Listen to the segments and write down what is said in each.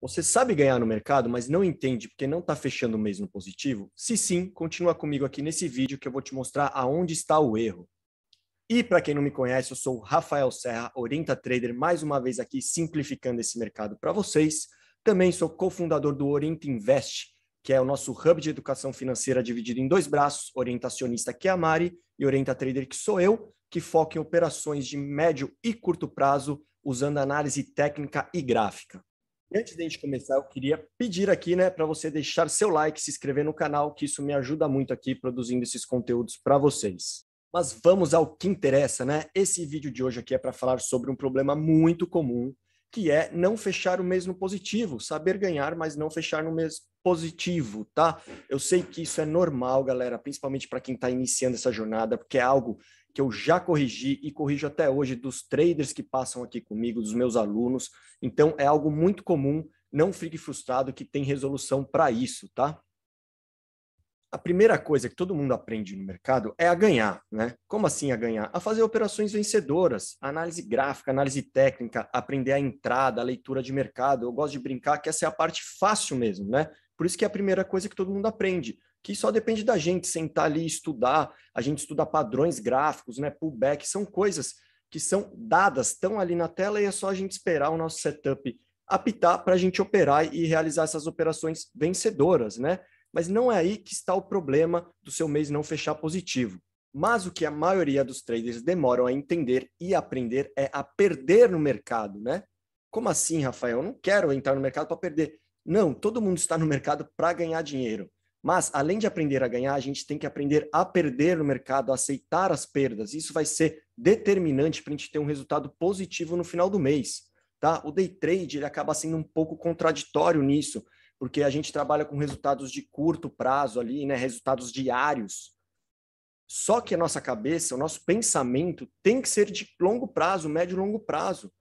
Você sabe ganhar no mercado, mas não entende porque não está fechando o mês no positivo? Se sim, continua comigo aqui nesse vídeo que eu vou te mostrar aonde está o erro. E para quem não me conhece, eu sou o Rafael Serra, Orienta Trader, mais uma vez aqui simplificando esse mercado para vocês. Também sou cofundador do Orienta Invest, que é o nosso hub de educação financeira dividido em dois braços, orientacionista que é a Mari e Orienta Trader que sou eu, que foca em operações de médio e curto prazo usando análise técnica e gráfica. Antes de a gente começar, eu queria pedir aqui, né, para você deixar seu like, se inscrever no canal, que isso me ajuda muito aqui produzindo esses conteúdos para vocês. Mas vamos ao que interessa, né? Esse vídeo de hoje aqui é para falar sobre um problema muito comum, que é não fechar o mês no positivo, saber ganhar, mas não fechar no mês positivo, tá? Eu sei que isso é normal, galera, principalmente para quem está iniciando essa jornada, porque é algo que eu já corrigi e corrijo até hoje dos traders que passam aqui comigo, dos meus alunos. Então, é algo muito comum. Não fique frustrado que tem resolução para isso, tá? A primeira coisa que todo mundo aprende no mercado é a ganhar, né? Como assim a ganhar? A fazer operações vencedoras, análise gráfica, análise técnica, aprender a entrada, a leitura de mercado. Eu gosto de brincar que essa é a parte fácil mesmo, né? Por isso que é a primeira coisa que todo mundo aprende, que só depende da gente sentar ali e estudar, a gente estuda padrões gráficos, né, pullback, são coisas que são dadas, estão ali na tela e é só a gente esperar o nosso setup apitar para a gente operar e realizar essas operações vencedoras, né? Mas não é aí que está o problema do seu mês não fechar positivo. Mas o que a maioria dos traders demoram a entender e aprender é a perder no mercado, né? Como assim, Rafael? Eu não quero entrar no mercado para perder. Não, todo mundo está no mercado para ganhar dinheiro. Mas, além de aprender a ganhar, a gente tem que aprender a perder no mercado, a aceitar as perdas. Isso vai ser determinante para a gente ter um resultado positivo no final do mês. Tá? O day trade ele acaba sendo um pouco contraditório nisso, porque a gente trabalha com resultados de curto prazo ali, né? resultados diários. Só que a nossa cabeça, o nosso pensamento tem que ser de longo prazo, médio e longo prazo.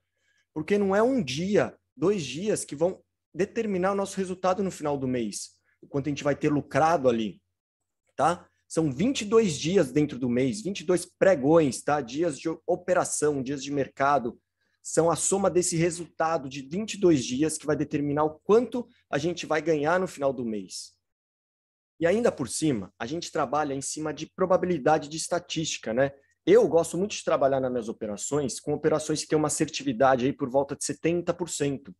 Porque não é um dia, dois dias que vão determinar o nosso resultado no final do mês, o quanto a gente vai ter lucrado ali, tá? São 22 dias dentro do mês, 22 pregões, tá? Dias de operação, dias de mercado, são a soma desse resultado de 22 dias que vai determinar o quanto a gente vai ganhar no final do mês. E ainda por cima, a gente trabalha em cima de probabilidade de estatística, né? Eu gosto muito de trabalhar nas minhas operações com operações que têm uma assertividade aí por volta de 70%.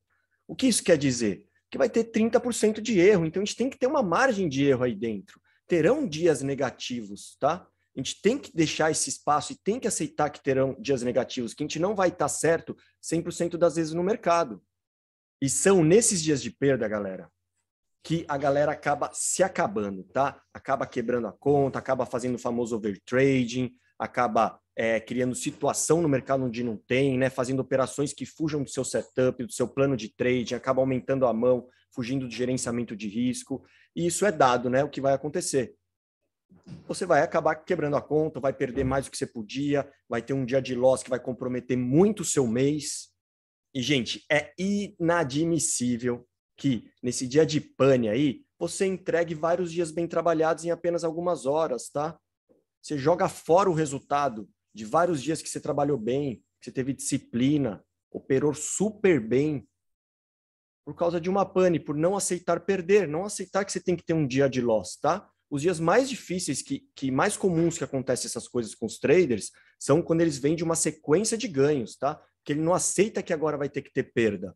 O que isso quer dizer? Que vai ter 30% de erro, então a gente tem que ter uma margem de erro aí dentro. Terão dias negativos, tá? A gente tem que deixar esse espaço e tem que aceitar que terão dias negativos, que a gente não vai estar tá certo 100% das vezes no mercado. E são nesses dias de perda, galera, que a galera acaba se acabando, tá? Acaba quebrando a conta, acaba fazendo o famoso overtrading, acaba é, criando situação no mercado onde não tem, né, fazendo operações que fujam do seu setup, do seu plano de trading, acaba aumentando a mão, fugindo do gerenciamento de risco. E isso é dado, né, o que vai acontecer. Você vai acabar quebrando a conta, vai perder mais do que você podia, vai ter um dia de loss que vai comprometer muito o seu mês. E, gente, é inadmissível que nesse dia de pane aí, você entregue vários dias bem trabalhados em apenas algumas horas, tá? Você joga fora o resultado de vários dias que você trabalhou bem, que você teve disciplina, operou super bem, por causa de uma pane, por não aceitar perder, não aceitar que você tem que ter um dia de loss, tá? Os dias mais difíceis, que, que mais comuns que acontecem essas coisas com os traders, são quando eles vêm de uma sequência de ganhos, tá? Que ele não aceita que agora vai ter que ter perda.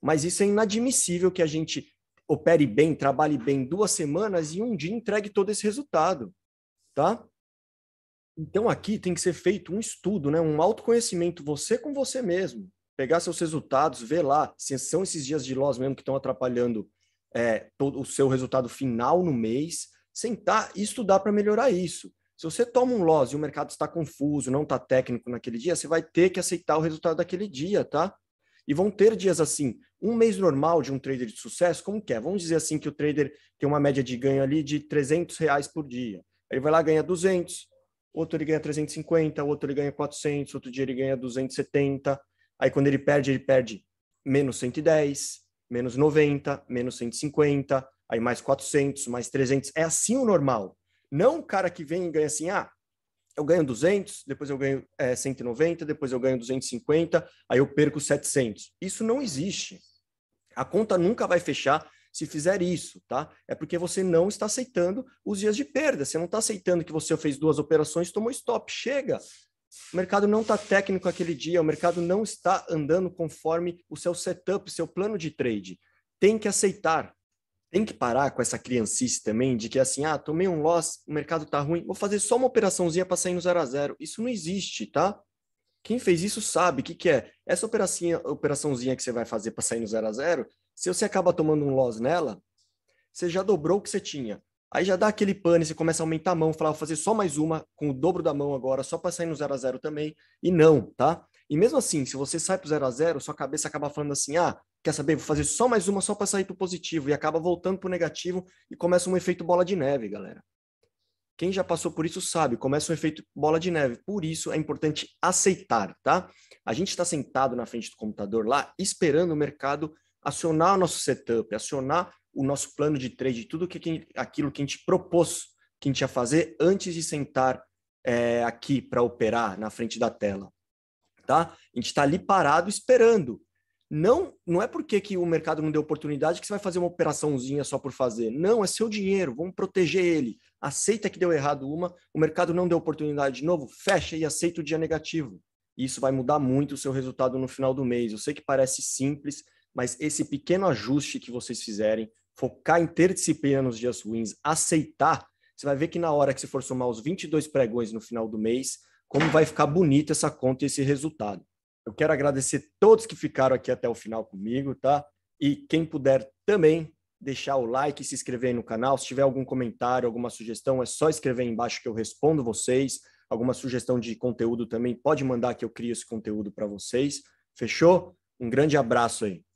Mas isso é inadmissível que a gente opere bem, trabalhe bem duas semanas e um dia entregue todo esse resultado, tá? Então aqui tem que ser feito um estudo, né? um autoconhecimento, você com você mesmo. Pegar seus resultados, ver lá se são esses dias de loss mesmo que estão atrapalhando é, todo o seu resultado final no mês. Sentar e estudar para melhorar isso. Se você toma um loss e o mercado está confuso, não está técnico naquele dia, você vai ter que aceitar o resultado daquele dia, tá? E vão ter dias assim. Um mês normal de um trader de sucesso, como que é? Vamos dizer assim que o trader tem uma média de ganho ali de 300 reais por dia. Ele vai lá ganha 200, outro ele ganha 350, outro ele ganha 400, outro dia ele ganha 270. Aí quando ele perde, ele perde menos 110, menos 90, menos 150, aí mais 400, mais 300. É assim o normal. Não o cara que vem e ganha assim, ah, eu ganho 200, depois eu ganho é, eh, 190, depois eu ganho 250, aí eu perco 700. Isso não existe. A conta nunca vai fechar se fizer isso, tá? É porque você não está aceitando os dias de perda. Você não está aceitando que você fez duas operações, tomou stop, chega. O mercado não está técnico aquele dia, o mercado não está andando conforme o seu setup, seu plano de trade. Tem que aceitar. Tem que parar com essa criancice também de que assim, ah, tomei um loss, o mercado está ruim, vou fazer só uma operaçãozinha para sair no zero a zero. Isso não existe, tá? Quem fez isso sabe o que, que é. Essa operaçãozinha que você vai fazer para sair no 0 a 0 se você acaba tomando um loss nela, você já dobrou o que você tinha. Aí já dá aquele pane, você começa a aumentar a mão, falar, vou fazer só mais uma, com o dobro da mão agora, só para sair no 0 a 0 também. E não, tá? E mesmo assim, se você sai pro 0 a 0 sua cabeça acaba falando assim, ah, quer saber, vou fazer só mais uma só para sair pro positivo, e acaba voltando pro negativo e começa um efeito bola de neve, galera. Quem já passou por isso sabe, começa um efeito bola de neve. Por isso é importante aceitar, tá? A gente está sentado na frente do computador lá, esperando o mercado acionar o nosso setup, acionar o nosso plano de trade, tudo que aquilo que a gente propôs que a gente ia fazer antes de sentar é, aqui para operar na frente da tela, tá? A gente está ali parado esperando. Não, não é porque que o mercado não deu oportunidade que você vai fazer uma operaçãozinha só por fazer. Não, é seu dinheiro, vamos proteger ele aceita que deu errado uma, o mercado não deu oportunidade de novo, fecha e aceita o dia negativo. Isso vai mudar muito o seu resultado no final do mês. Eu sei que parece simples, mas esse pequeno ajuste que vocês fizerem, focar em ter disciplina nos dias ruins, aceitar, você vai ver que na hora que você for somar os 22 pregões no final do mês, como vai ficar bonita essa conta e esse resultado. Eu quero agradecer todos que ficaram aqui até o final comigo, tá? E quem puder também deixar o like, se inscrever no canal. Se tiver algum comentário, alguma sugestão, é só escrever aí embaixo que eu respondo vocês. Alguma sugestão de conteúdo também, pode mandar que eu crio esse conteúdo para vocês. Fechou? Um grande abraço aí.